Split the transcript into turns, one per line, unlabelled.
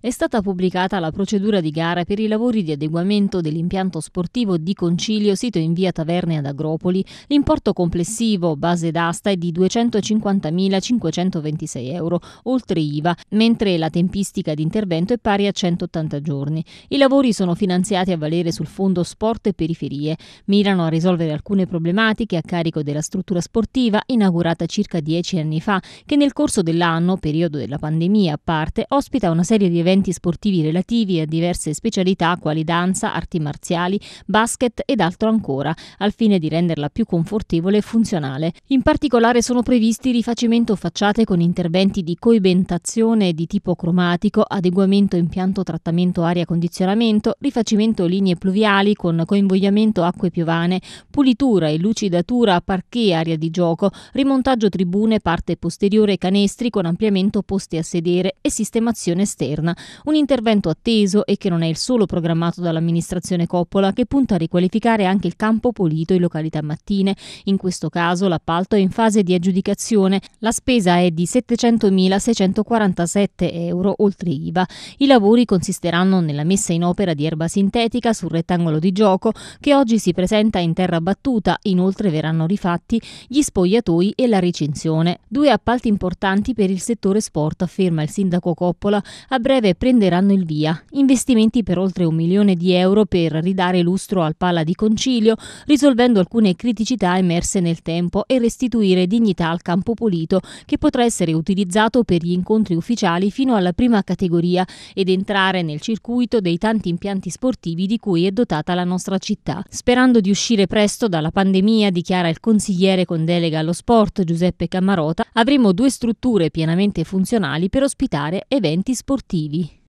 È stata pubblicata la procedura di gara per i lavori di adeguamento dell'impianto sportivo di Concilio sito in via Taverne ad Agropoli. L'importo complessivo base d'asta è di 250.526 euro, oltre IVA, mentre la tempistica di intervento è pari a 180 giorni. I lavori sono finanziati a valere sul Fondo Sport e Periferie. Mirano a risolvere alcune problematiche a carico della struttura sportiva inaugurata circa dieci anni fa, che nel corso dell'anno, periodo della pandemia a parte, ospita una serie di eventi sportivi relativi a diverse specialità quali danza, arti marziali, basket ed altro ancora, al fine di renderla più confortevole e funzionale. In particolare sono previsti rifacimento facciate con interventi di coibentazione di tipo cromatico, adeguamento impianto trattamento aria condizionamento, rifacimento linee pluviali con coinvogliamento acque piovane, pulitura e lucidatura parquet aria di gioco, rimontaggio tribune parte posteriore canestri con ampliamento posti a sedere e sistemazione esterna italiana, un intervento atteso e che non è il solo programmato dall'amministrazione Coppola che punta a riqualificare anche il campo pulito in località mattine. In questo caso l'appalto è in fase di aggiudicazione, la spesa è di 700.647 euro oltre IVA. I lavori consisteranno nella messa in opera di erba sintetica sul rettangolo di gioco che oggi si presenta in terra battuta, inoltre verranno rifatti gli spogliatoi e la recinzione. Due appalti importanti per il settore sport, afferma il sindaco Coppola, a breve breve prenderanno il via. Investimenti per oltre un milione di euro per ridare lustro al Pala di Concilio, risolvendo alcune criticità emerse nel tempo e restituire dignità al campo pulito, che potrà essere utilizzato per gli incontri ufficiali fino alla prima categoria ed entrare nel circuito dei tanti impianti sportivi di cui è dotata la nostra città. Sperando di uscire presto dalla pandemia, dichiara il consigliere con delega allo sport Giuseppe Cammarota, avremo due strutture pienamente funzionali per ospitare eventi sportivi. baby.